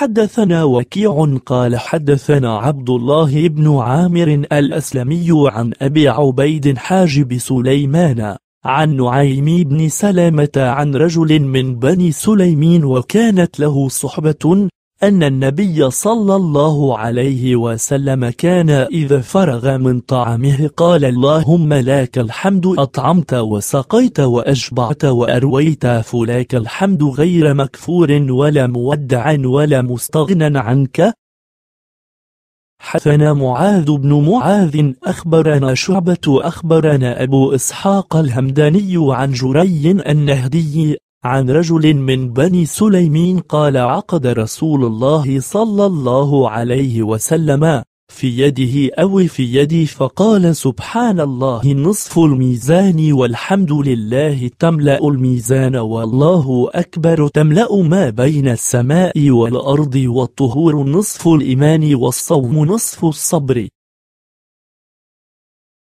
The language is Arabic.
حدثنا وكيع قال حدثنا عبد الله بن عامر الأسلمي عن أبي عبيد حاجب سليمان عن نعيم بن سلامة عن رجل من بني سليمين وكانت له صحبة أن النبي صلى الله عليه وسلم كان إذا فرغ من طعامه قال اللهم لك الحمد أطعمت وسقيت وأشبعت وأرويت فلك الحمد غير مكفور ولا مودع ولا مستغنى عنك حثنا معاذ بن معاذ أخبرنا شعبة أخبرنا أبو إسحاق الهمداني عن جري النهدي عن رجل من بني سليمين قال عقد رسول الله صلى الله عليه وسلم في يده أو في يدي فقال سبحان الله نصف الميزان والحمد لله تملأ الميزان والله أكبر تملأ ما بين السماء والأرض والطهور نصف الإيمان والصوم نصف الصبر